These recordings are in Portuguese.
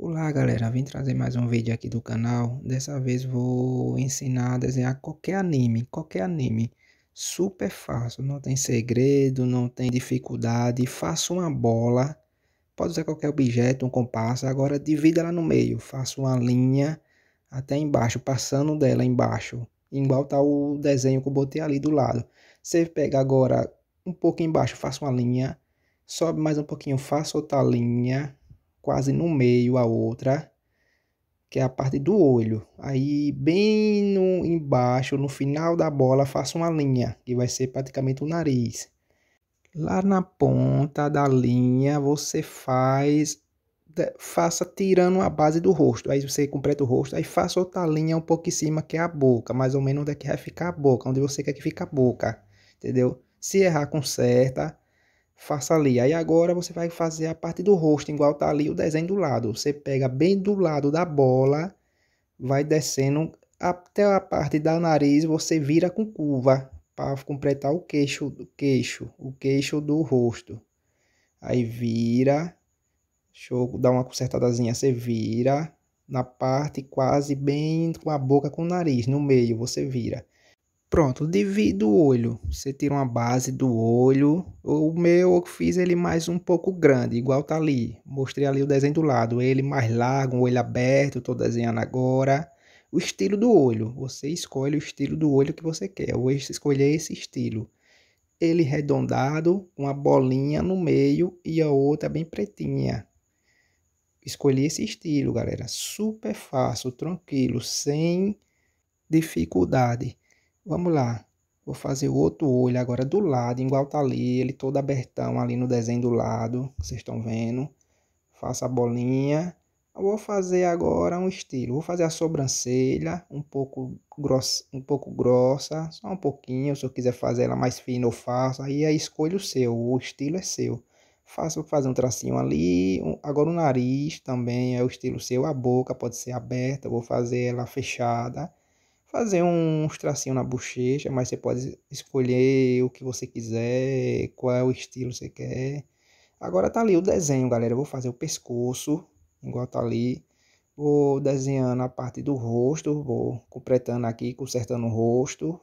Olá galera, vim trazer mais um vídeo aqui do canal Dessa vez vou ensinar a desenhar qualquer anime, qualquer anime Super fácil, não tem segredo, não tem dificuldade Faça uma bola, pode usar qualquer objeto, um compasso Agora divida ela no meio, faça uma linha até embaixo, passando dela embaixo Igual tá o desenho que eu botei ali do lado Você pega agora um pouco embaixo, faça uma linha Sobe mais um pouquinho, faça outra linha quase no meio a outra, que é a parte do olho. Aí bem no embaixo, no final da bola, faço uma linha, que vai ser praticamente o nariz. Lá na ponta da linha, você faz faça tirando a base do rosto. Aí você completa o rosto, aí faça outra linha um pouco em cima, que é a boca, mais ou menos onde é que vai ficar a boca, onde você quer que fique a boca, entendeu? Se errar, conserta faça ali. Aí agora você vai fazer a parte do rosto, igual tá ali o desenho do lado. Você pega bem do lado da bola, vai descendo até a parte da nariz, você vira com curva para completar o queixo, o queixo, o queixo do rosto. Aí vira, deixa eu dar uma consertadazinha, você vira na parte quase bem com a boca com o nariz, no meio você vira. Pronto, divide o olho. Você tira uma base do olho. O meu eu fiz ele mais um pouco grande, igual tá ali. Mostrei ali o desenho do lado. Ele mais largo, o olho aberto, tô desenhando agora. O estilo do olho. Você escolhe o estilo do olho que você quer. Eu vou escolher esse estilo. Ele arredondado, uma bolinha no meio e a outra bem pretinha. Escolhi esse estilo, galera. Super fácil, tranquilo, sem dificuldade. Vamos lá. Vou fazer o outro olho agora do lado, igual tá ali, ele todo abertão ali no desenho do lado, vocês estão vendo. Faço a bolinha. Vou fazer agora um estilo. Vou fazer a sobrancelha um pouco, grossa, um pouco grossa, só um pouquinho. Se eu quiser fazer ela mais fina, eu faço. Aí é a escolha o seu, o estilo é seu. Faço fazer um tracinho ali. Um, agora o nariz também é o estilo seu. A boca pode ser aberta, vou fazer ela fechada fazer uns tracinhos na bochecha, mas você pode escolher o que você quiser, qual é o estilo que você quer. Agora tá ali o desenho, galera. Eu vou fazer o pescoço, igual tá ali. Vou desenhando a parte do rosto, vou completando aqui, consertando o rosto.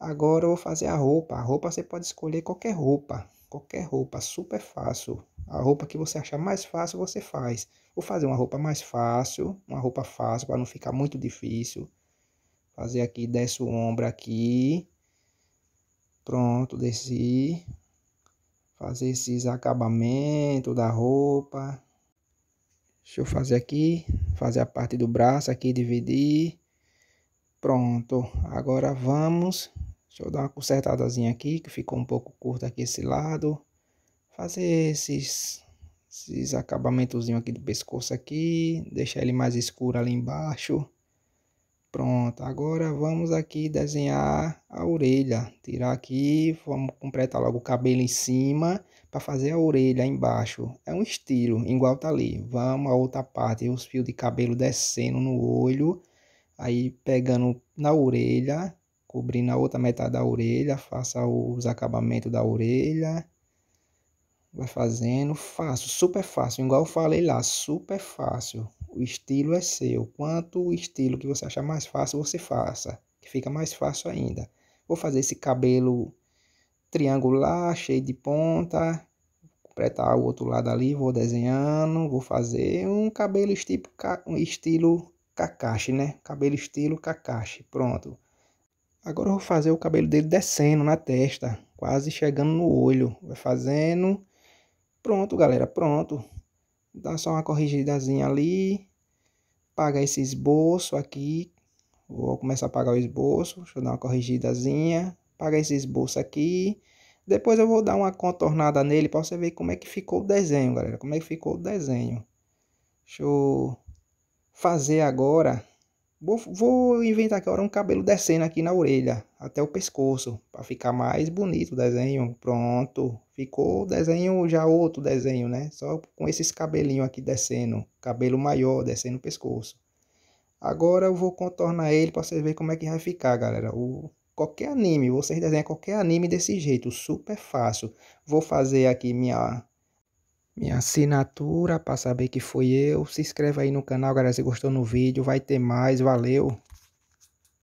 Agora eu vou fazer a roupa. A roupa você pode escolher qualquer roupa, qualquer roupa, super fácil. A roupa que você achar mais fácil, você faz. Vou fazer uma roupa mais fácil, uma roupa fácil para não ficar muito difícil. Fazer aqui, desce o ombro aqui. Pronto, desci. Fazer esses acabamentos da roupa. Deixa eu fazer aqui, fazer a parte do braço aqui, dividir. Pronto, agora vamos. Deixa eu dar uma consertadazinha aqui, que ficou um pouco curto aqui esse lado. Fazer esses, esses acabamentozinho aqui do pescoço aqui. Deixar ele mais escuro ali embaixo. Pronto, agora vamos aqui desenhar a orelha. Tirar aqui, vamos completar logo o cabelo em cima para fazer a orelha embaixo. É um estilo, igual tá ali. Vamos a outra parte, os fios de cabelo descendo no olho, aí pegando na orelha, cobrindo a outra metade da orelha, faça os acabamentos da orelha. Vai fazendo, fácil, super fácil. Igual eu falei lá, super fácil. O estilo é seu. Quanto o estilo que você achar mais fácil, você faça. Que fica mais fácil ainda. Vou fazer esse cabelo triangular, cheio de ponta. Completar o outro lado ali, vou desenhando. Vou fazer um cabelo estilo, um estilo Kakashi, né? Cabelo estilo Kakashi. Pronto. Agora eu vou fazer o cabelo dele descendo na testa, quase chegando no olho. Vai fazendo Pronto, galera, pronto. Dá só uma corrigidazinha ali. Paga esse esboço aqui. Vou começar a pagar o esboço. Deixa eu dar uma corrigidazinha. Paga esse esboço aqui. Depois eu vou dar uma contornada nele para você ver como é que ficou o desenho, galera. Como é que ficou o desenho. Deixa eu fazer agora Vou, vou inventar aqui agora um cabelo descendo aqui na orelha, até o pescoço, para ficar mais bonito o desenho. Pronto, ficou o desenho já outro desenho, né? Só com esses cabelinhos aqui descendo, cabelo maior descendo o pescoço. Agora eu vou contornar ele para vocês verem como é que vai ficar, galera. O, qualquer anime, vocês desenham qualquer anime desse jeito, super fácil. Vou fazer aqui minha minha assinatura para saber que foi eu. Se inscreve aí no canal, galera, se gostou no vídeo. Vai ter mais, valeu.